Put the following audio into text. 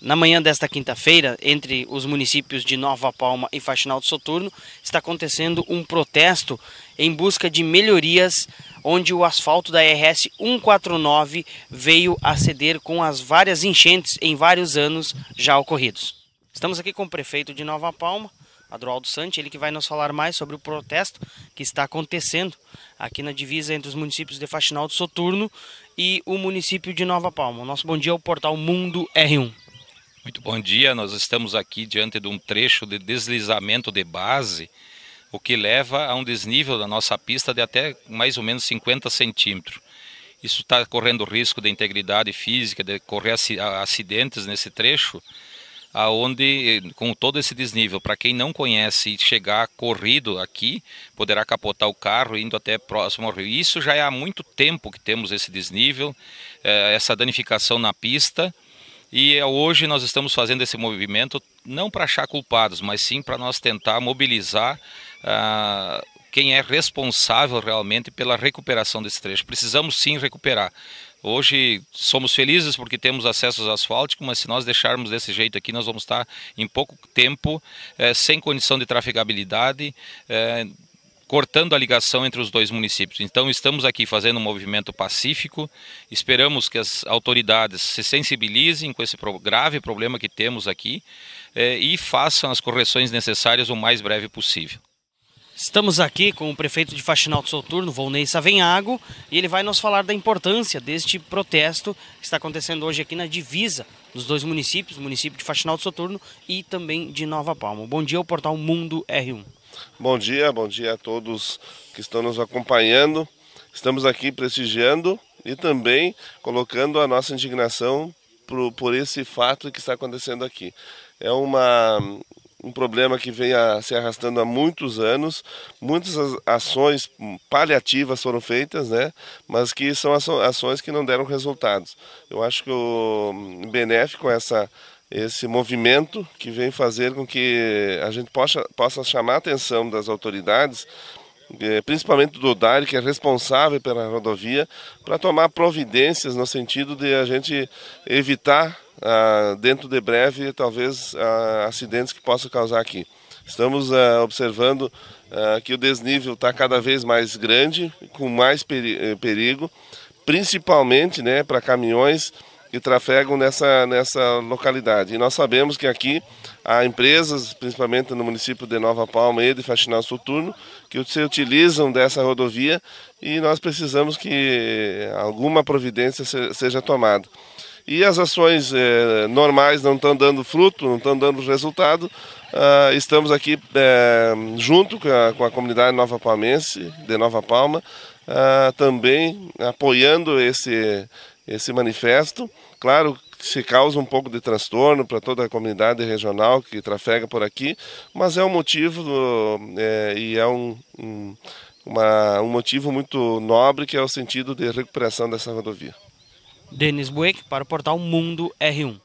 Na manhã desta quinta-feira, entre os municípios de Nova Palma e Faxinal do Soturno, está acontecendo um protesto em busca de melhorias, onde o asfalto da RS 149 veio a ceder com as várias enchentes em vários anos já ocorridos. Estamos aqui com o prefeito de Nova Palma, Adroaldo Sante, ele que vai nos falar mais sobre o protesto que está acontecendo aqui na divisa entre os municípios de Faxinal do Soturno e o município de Nova Palma. Nosso bom dia é o portal Mundo R1. Muito bom dia. Nós estamos aqui diante de um trecho de deslizamento de base, o que leva a um desnível da nossa pista de até mais ou menos 50 centímetros. Isso está correndo risco de integridade física, de correr acidentes nesse trecho, aonde com todo esse desnível, para quem não conhece chegar corrido aqui, poderá capotar o carro indo até próximo ao rio. Isso já é há muito tempo que temos esse desnível, eh, essa danificação na pista e é, hoje nós estamos fazendo esse movimento não para achar culpados, mas sim para nós tentar mobilizar ah, quem é responsável realmente pela recuperação desse trecho. Precisamos sim recuperar. Hoje somos felizes porque temos acesso asfáltico, mas se nós deixarmos desse jeito aqui, nós vamos estar em pouco tempo eh, sem condição de trafegabilidade. Eh, cortando a ligação entre os dois municípios. Então, estamos aqui fazendo um movimento pacífico, esperamos que as autoridades se sensibilizem com esse grave problema que temos aqui eh, e façam as correções necessárias o mais breve possível. Estamos aqui com o prefeito de Faxinal do Souturno, Volney Savenhago, e ele vai nos falar da importância deste protesto que está acontecendo hoje aqui na divisa dos dois municípios, o município de Faxinal do e também de Nova Palma. Bom dia ao portal Mundo R1. Bom dia, bom dia a todos que estão nos acompanhando. Estamos aqui prestigiando e também colocando a nossa indignação por, por esse fato que está acontecendo aqui. É uma, um problema que vem a, se arrastando há muitos anos. Muitas ações paliativas foram feitas, né? mas que são ações que não deram resultados. Eu acho que o hum, benéfico essa esse movimento que vem fazer com que a gente possa, possa chamar a atenção das autoridades, eh, principalmente do DARE, que é responsável pela rodovia, para tomar providências no sentido de a gente evitar, ah, dentro de breve, talvez ah, acidentes que possam causar aqui. Estamos ah, observando ah, que o desnível está cada vez mais grande, com mais eh, perigo, principalmente né, para caminhões e trafegam nessa, nessa localidade. E nós sabemos que aqui há empresas, principalmente no município de Nova Palma e de Faxinal Soturno, que se utilizam dessa rodovia e nós precisamos que alguma providência seja tomada. E as ações eh, normais não estão dando fruto, não estão dando resultado. Ah, estamos aqui eh, junto com a, com a comunidade Nova Palmense, de Nova Palma, ah, também apoiando esse, esse manifesto. Claro, se causa um pouco de transtorno para toda a comunidade regional que trafega por aqui, mas é um motivo é, e é um, um, uma, um motivo muito nobre que é o sentido de recuperação dessa rodovia. Denis Buek para o portal Mundo R1.